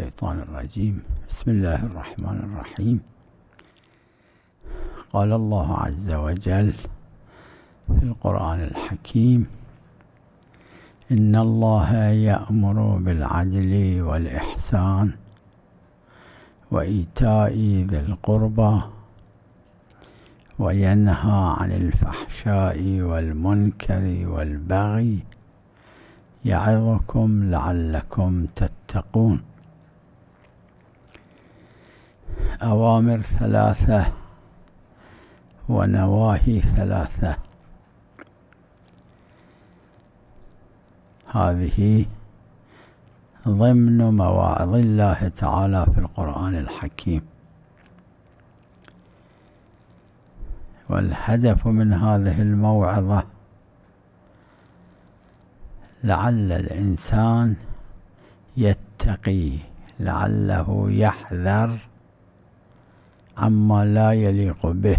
الشيطان الرجيم بسم الله الرحمن الرحيم قال الله عز وجل في القرآن الحكيم إن الله يأمر بالعدل والإحسان وإيتاء ذي القربى وينهى عن الفحشاء والمنكر والبغي يعظكم لعلكم تتقون أوامر ثلاثة ونواهي ثلاثة هذه ضمن مواعظ الله تعالى في القرآن الحكيم والهدف من هذه الموعظة لعل الإنسان يتقي لعله يحذر عما لا يليق به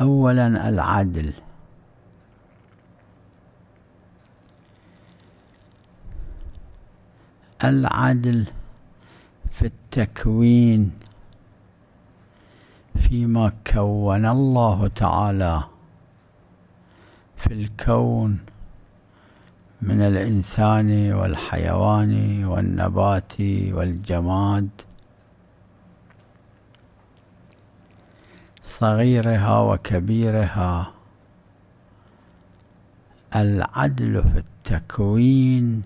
أولا العدل العدل في التكوين فيما كون الله تعالى في الكون من الإنسان والحيوان والنبات والجماد صغيرها وكبيرها العدل في التكوين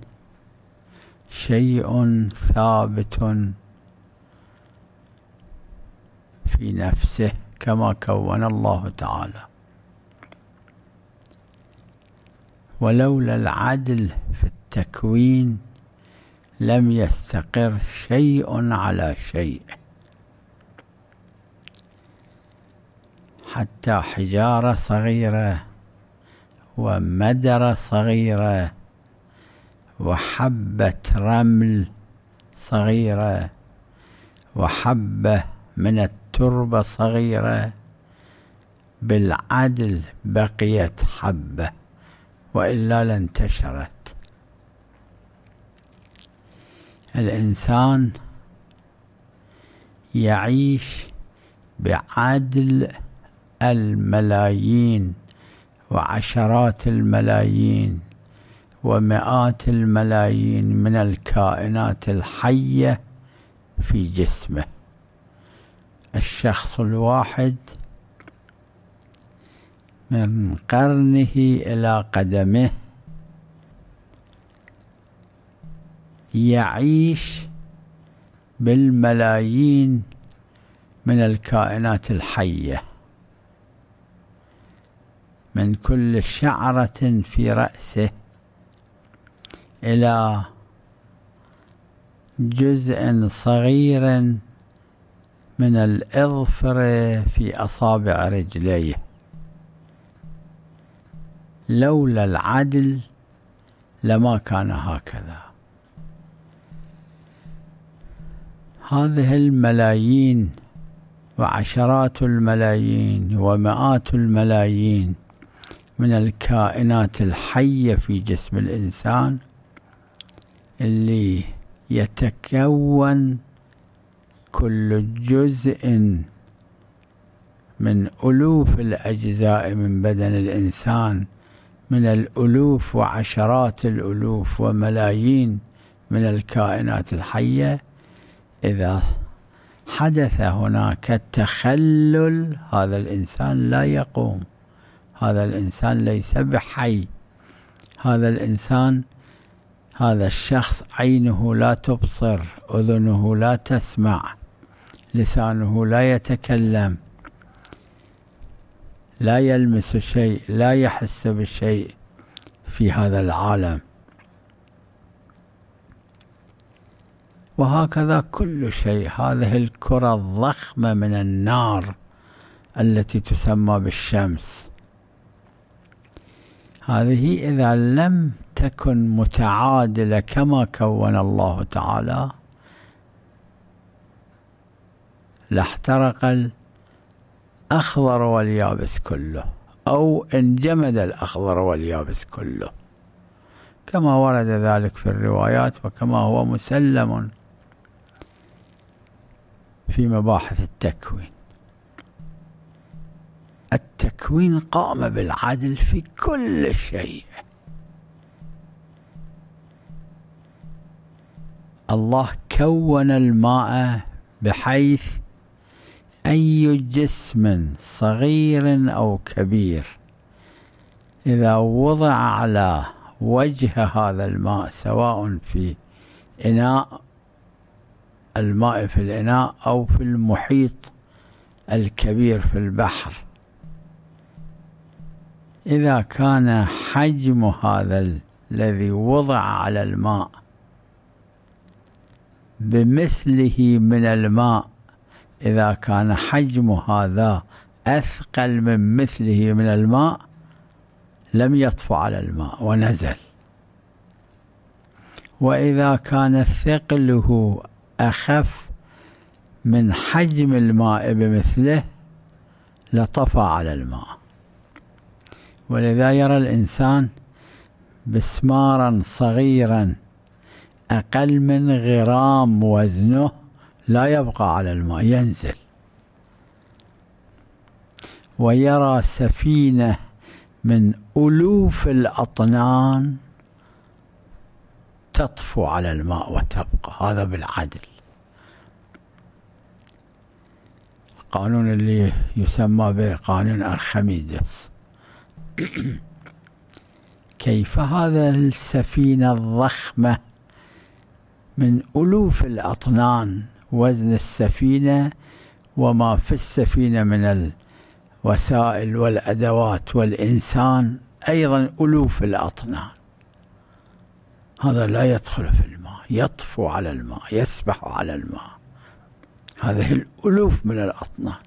شيء ثابت في نفسه كما كون الله تعالى ولولا العدل في التكوين لم يستقر شيء على شيء حتى حجارة صغيرة ومدرة صغيرة وحبة رمل صغيرة وحبة من التربة صغيرة بالعدل بقيت حبة وإلا لانتشرت الإنسان يعيش بعدل الملايين وعشرات الملايين ومئات الملايين من الكائنات الحية في جسمه الشخص الواحد من قرنه إلى قدمه يعيش بالملايين من الكائنات الحية من كل شعرة في رأسه إلى جزء صغير من الإظفر في أصابع رجليه لولا العدل لما كان هكذا هذه الملايين وعشرات الملايين ومئات الملايين من الكائنات الحية في جسم الإنسان اللي يتكون كل جزء من ألوف الأجزاء من بدن الإنسان من الألوف وعشرات الألوف وملايين من الكائنات الحية إذا حدث هناك تخلل هذا الإنسان لا يقوم هذا الإنسان ليس بحي هذا الإنسان هذا الشخص عينه لا تبصر أذنه لا تسمع لسانه لا يتكلم لا يلمس شيء لا يحس بشيء في هذا العالم وهكذا كل شيء هذه الكرة الضخمة من النار التي تسمى بالشمس هذه إذا لم تكن متعادلة كما كون الله تعالى لاحترق الأخضر واليابس كله أو انجمد الأخضر واليابس كله كما ورد ذلك في الروايات وكما هو مسلم في مباحث التكوين التكوين قام بالعدل في كل شيء الله كون الماء بحيث أي جسم صغير أو كبير إذا وضع على وجه هذا الماء سواء في إناء الماء في الإناء أو في المحيط الكبير في البحر إذا كان حجم هذا الذي وضع على الماء بمثله من الماء إذا كان حجم هذا أثقل من مثله من الماء لم يطفو على الماء ونزل وإذا كان ثقله أخف من حجم الماء بمثله لطفى على الماء ولذا يرى الإنسان مسمارا صغيرا أقل من غرام وزنه لا يبقى على الماء ينزل ويرى سفينة من ألوف الأطنان تطفو على الماء وتبقى هذا بالعدل القانون اللي يسمى بقانون أرخميدس كيف هذا السفينة الضخمة من ألوف الأطنان وزن السفينة وما في السفينة من الوسائل والأدوات والإنسان أيضا ألوف الأطنان هذا لا يدخل في الماء يطفو على الماء يسبح على الماء هذه الألوف من الأطنان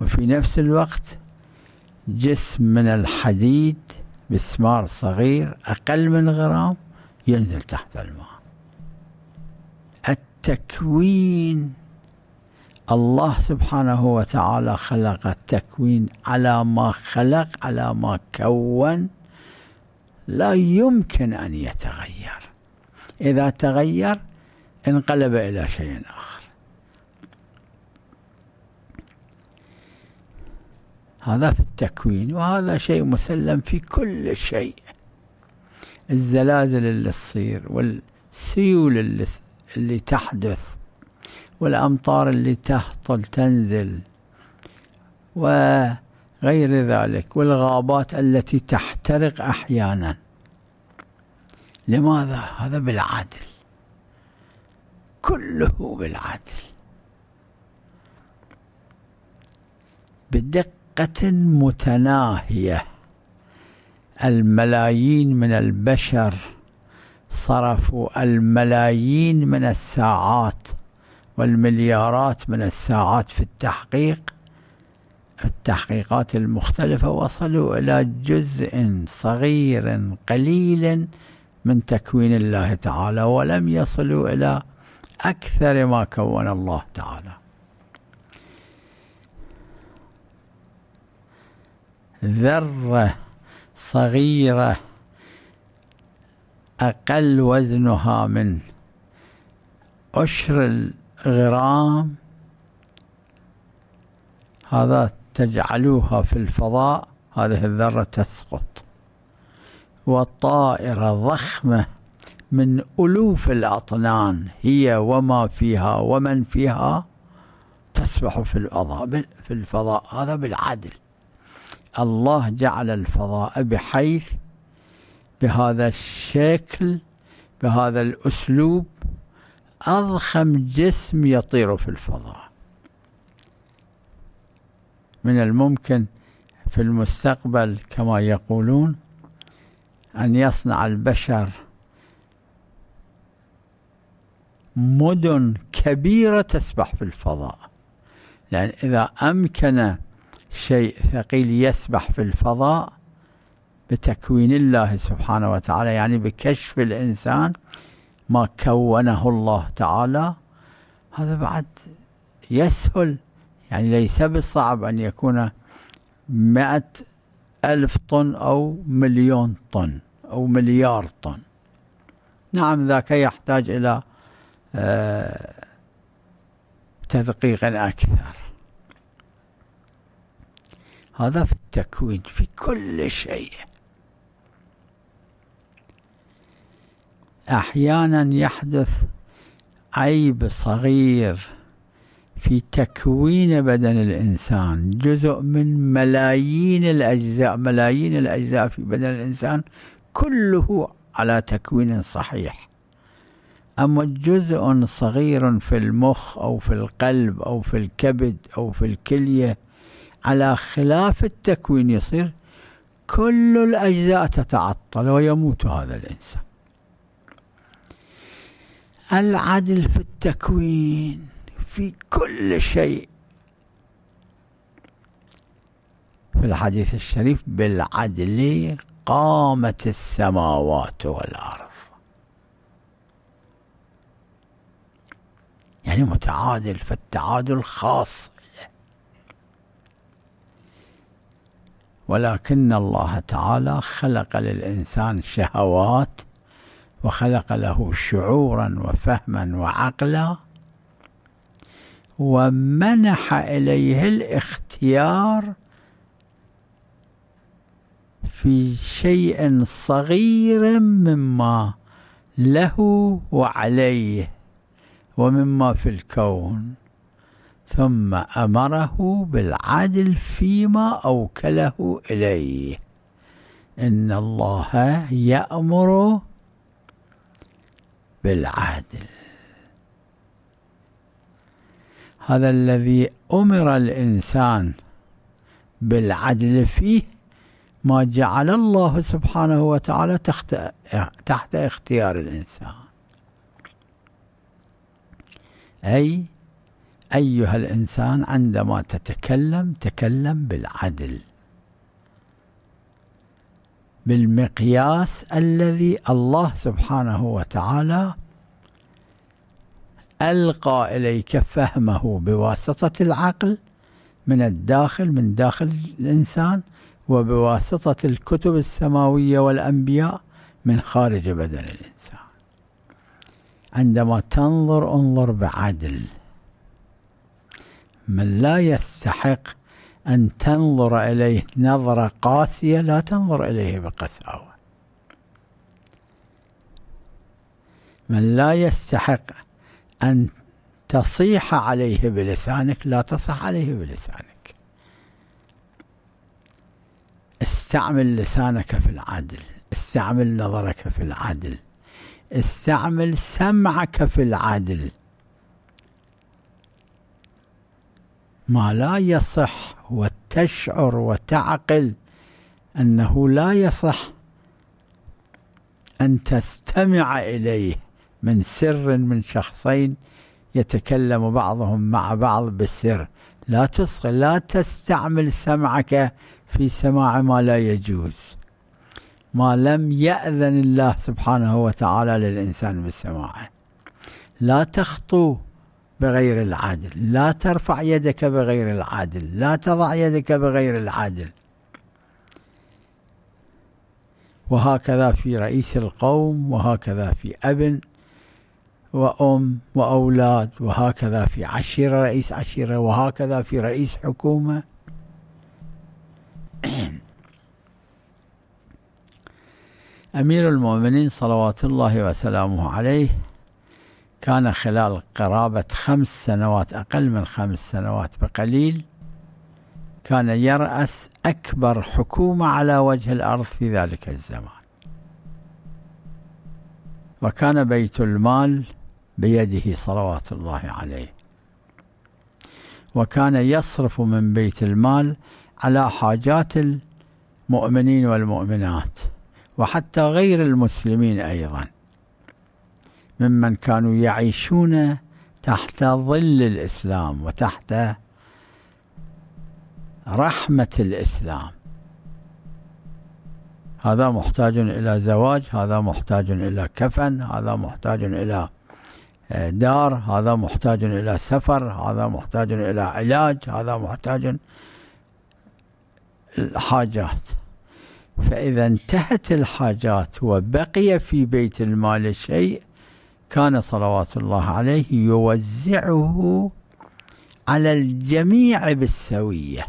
وفي نفس الوقت جسم من الحديد بسمار صغير أقل من غرام ينزل تحت الماء التكوين الله سبحانه وتعالى خلق التكوين على ما خلق على ما كون لا يمكن أن يتغير إذا تغير انقلب إلى شيء آخر هذا في التكوين وهذا شيء مسلم في كل شيء الزلازل اللي تصير والسيول اللي اللي تحدث والأمطار اللي تهطل تنزل وغير ذلك والغابات التي تحترق أحيانا لماذا هذا بالعدل كله بالعدل بدقة متناهية الملايين من البشر صرفوا الملايين من الساعات والمليارات من الساعات في التحقيق التحقيقات المختلفة وصلوا إلى جزء صغير قليل من تكوين الله تعالى ولم يصلوا إلى أكثر ما كون الله تعالى ذرة صغيرة أقل وزنها من عشر الغرام هذا تجعلوها في الفضاء هذه الذرة تسقط والطائرة ضخمة من ألوف الأطنان هي وما فيها ومن فيها تسبح في الفضاء في الفضاء هذا بالعدل الله جعل الفضاء بحيث بهذا الشكل بهذا الأسلوب أضخم جسم يطير في الفضاء من الممكن في المستقبل كما يقولون أن يصنع البشر مدن كبيرة تسبح في الفضاء لأن إذا أمكن شيء ثقيل يسبح في الفضاء بتكوين الله سبحانه وتعالى يعني بكشف الإنسان ما كونه الله تعالى هذا بعد يسهل يعني ليس بالصعب أن يكون مئة ألف طن أو مليون طن أو مليار طن نعم ذاك يحتاج إلى آه، تدقيق أكثر هذا في التكوين في كل شيء أحيانا يحدث عيب صغير في تكوين بدن الإنسان جزء من ملايين الأجزاء ملايين الأجزاء في بدن الإنسان كله على تكوين صحيح أما جزء صغير في المخ أو في القلب أو في الكبد أو في الكلية على خلاف التكوين يصير كل الأجزاء تتعطل ويموت هذا الإنسان العدل في التكوين في كل شيء في الحديث الشريف بالعدل قامت السماوات والأرض يعني متعادل فالتعادل خاص ولكن الله تعالى خلق للإنسان شهوات وخلق له شعورا وفهما وعقلا ومنح إليه الاختيار في شيء صغير مما له وعليه ومما في الكون ثم أمره بالعدل فيما أوكله إليه إن الله يأمر بالعدل هذا الذي أمر الإنسان بالعدل فيه ما جعل الله سبحانه وتعالى تحت, اختيار الإنسان أي أيها الإنسان عندما تتكلم تكلم بالعدل بالمقياس الذي الله سبحانه وتعالى ألقى إليك فهمه بواسطة العقل من الداخل من داخل الإنسان وبواسطة الكتب السماوية والأنبياء من خارج بدن الإنسان عندما تنظر انظر بعدل من لا يستحق أن تنظر إليه نظرة قاسية لا تنظر إليه بقساوة من لا يستحق أن تصيح عليه بلسانك لا تصح عليه بلسانك استعمل لسانك في العدل استعمل نظرك في العدل استعمل سمعك في العدل ما لا يصح وتشعر وتعقل أنه لا يصح أن تستمع إليه من سر من شخصين يتكلم بعضهم مع بعض بالسر لا تصغي لا تستعمل سمعك في سماع ما لا يجوز ما لم يأذن الله سبحانه وتعالى للإنسان بالسماع لا تخطو بغير العادل لا ترفع يدك بغير العادل لا تضع يدك بغير العادل وهكذا في رئيس القوم وهكذا في ابن وام واولاد وهكذا في عشيره رئيس عشيره وهكذا في رئيس حكومه امير المؤمنين صلوات الله وسلامه عليه كان خلال قرابة خمس سنوات أقل من خمس سنوات بقليل كان يرأس أكبر حكومة على وجه الأرض في ذلك الزمان وكان بيت المال بيده صلوات الله عليه وكان يصرف من بيت المال على حاجات المؤمنين والمؤمنات وحتى غير المسلمين أيضاً ممن كانوا يعيشون تحت ظل الإسلام وتحت رحمة الإسلام هذا محتاج إلى زواج هذا محتاج إلى كفن هذا محتاج إلى آه، دار هذا محتاج إلى سفر هذا محتاج إلى علاج هذا محتاج الحاجات فإذا انتهت الحاجات وبقي في بيت المال شيء كان صلوات الله عليه يوزعه على الجميع بالسويه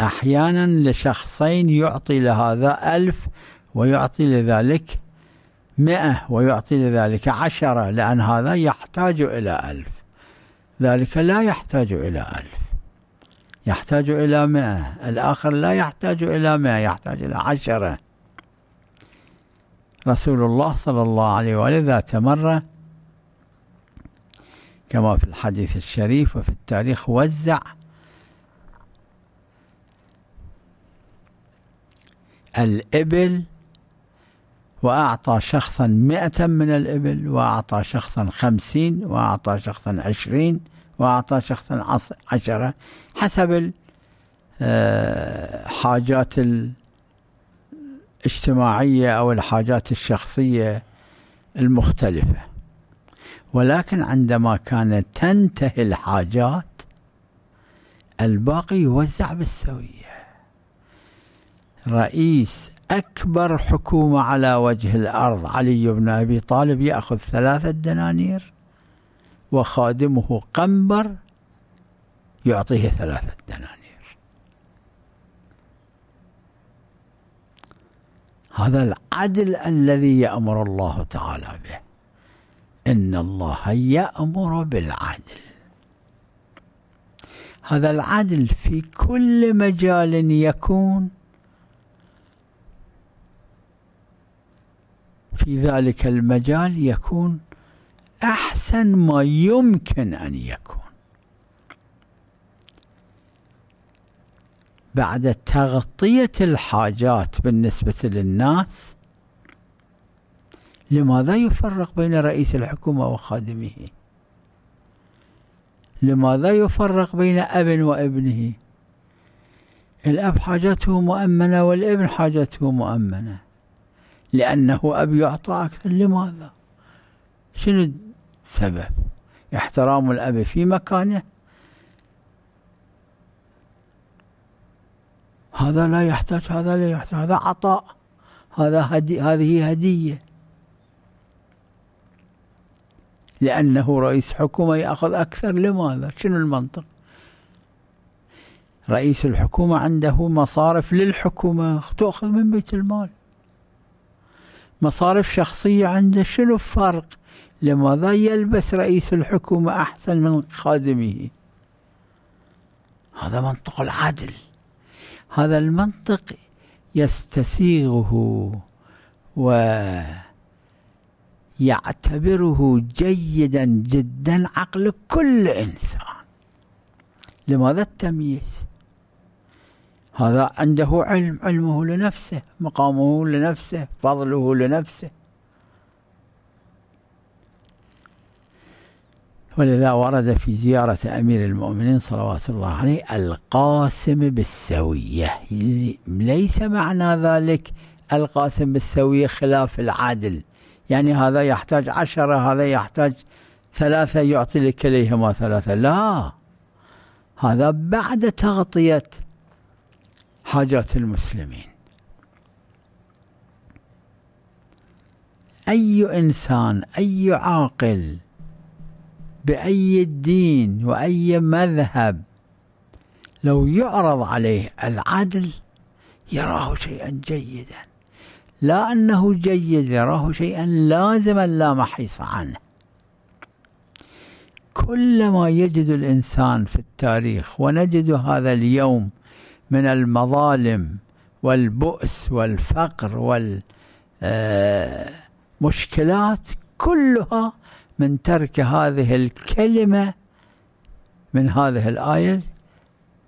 احيانا لشخصين يعطي لهذا الف ويعطي لذلك مئة ويعطي لذلك عشرة لأن هذا يحتاج إلى ألف ذلك لا يحتاج إلى ألف يحتاج إلى مئة الآخر لا يحتاج إلى مئة يحتاج إلى عشرة رسول الله صلى الله عليه وآله ذات مرة كما في الحديث الشريف وفي التاريخ وزع الإبل وأعطى شخصا مئة من الإبل وأعطى شخصا خمسين وأعطى شخصا عشرين وأعطى شخصا عشرة حسب آه، حاجات الإبل الاجتماعية أو الحاجات الشخصية المختلفة ولكن عندما كانت تنتهي الحاجات الباقي يوزع بالسوية رئيس أكبر حكومة على وجه الأرض علي بن أبي طالب يأخذ ثلاثة دنانير وخادمه قنبر يعطيه ثلاثة دنانير هذا العدل الذي يأمر الله تعالى به إن الله يأمر بالعدل هذا العدل في كل مجال يكون في ذلك المجال يكون أحسن ما يمكن أن يكون بعد تغطية الحاجات بالنسبة للناس لماذا يفرق بين رئيس الحكومة وخادمه لماذا يفرق بين أب وابنه الأب حاجته مؤمنة والابن حاجته مؤمنة لأنه أب يعطى أكثر لماذا شنو السبب احترام الأب في مكانه هذا لا يحتاج هذا لا يحتاج هذا عطاء هذا هدي هذه هدية لأنه رئيس حكومة يأخذ أكثر لماذا شنو المنطق رئيس الحكومة عنده مصارف للحكومة تأخذ من بيت المال مصارف شخصية عنده شنو الفرق لماذا يلبس رئيس الحكومة أحسن من خادمه هذا منطق العدل هذا المنطق يستسيغه ويعتبره جيدا جدا عقل كل إنسان لماذا التمييز هذا عنده علم علمه لنفسه مقامه لنفسه فضله لنفسه ولذا ورد في زيارة أمير المؤمنين صلوات الله عليه القاسم بالسوية ليس معنى ذلك القاسم بالسوية خلاف العادل يعني هذا يحتاج عشرة هذا يحتاج ثلاثة يعطي لكليهما ثلاثة لا هذا بعد تغطية حاجات المسلمين أي إنسان أي عاقل بأي دين وأي مذهب لو يعرض عليه العدل يراه شيئا جيدا لا أنه جيد يراه شيئا لازما لا محيص عنه كلما يجد الإنسان في التاريخ ونجد هذا اليوم من المظالم والبؤس والفقر والمشكلات آه، كلها من ترك هذه الكلمة من هذه الآية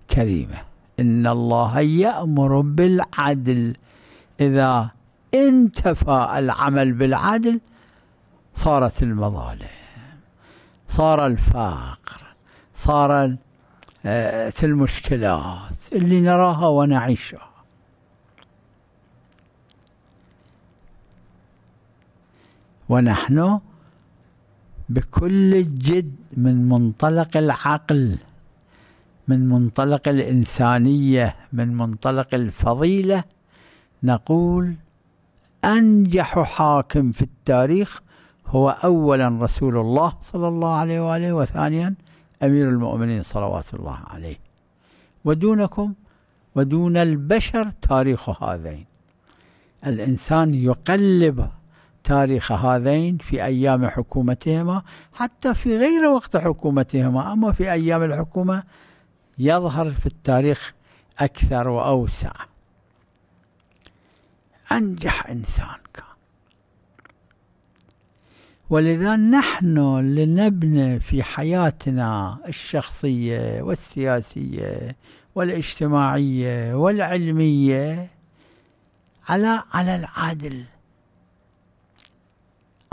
الكريمة إن الله يأمر بالعدل إذا انتفى العمل بالعدل صارت المظالم صار الفقر صار آه، المشكلات اللي نراها ونعيشها ونحن بكل الجد من منطلق العقل من منطلق الإنسانية من منطلق الفضيلة نقول أنجح حاكم في التاريخ هو أولا رسول الله صلى الله عليه وآله وثانيا أمير المؤمنين صلوات الله عليه ودونكم ودون البشر تاريخ هذين الإنسان يقلب تاريخ هذين في أيام حكومتهما حتى في غير وقت حكومتهما أما في أيام الحكومة يظهر في التاريخ أكثر وأوسع أنجح إنسان كان ولذا نحن لنبني في حياتنا الشخصية والسياسية والاجتماعية والعلمية على على العدل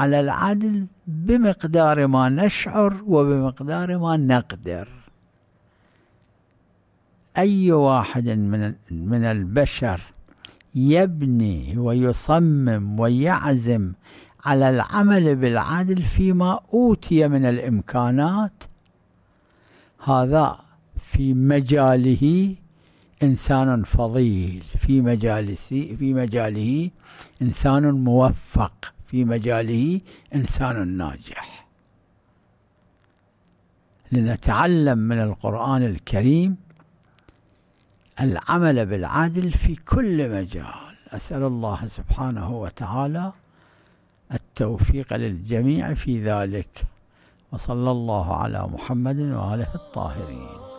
على العدل بمقدار ما نشعر وبمقدار ما نقدر أي واحد من, من البشر يبني ويصمم ويعزم على العمل بالعدل فيما أوتي من الإمكانات هذا في مجاله إنسان فضيل في مجاله في مجاله إنسان موفق في مجاله إنسان ناجح لنتعلم من القرآن الكريم العمل بالعدل في كل مجال أسأل الله سبحانه وتعالى التوفيق للجميع في ذلك وصلى الله على محمد وآله الطاهرين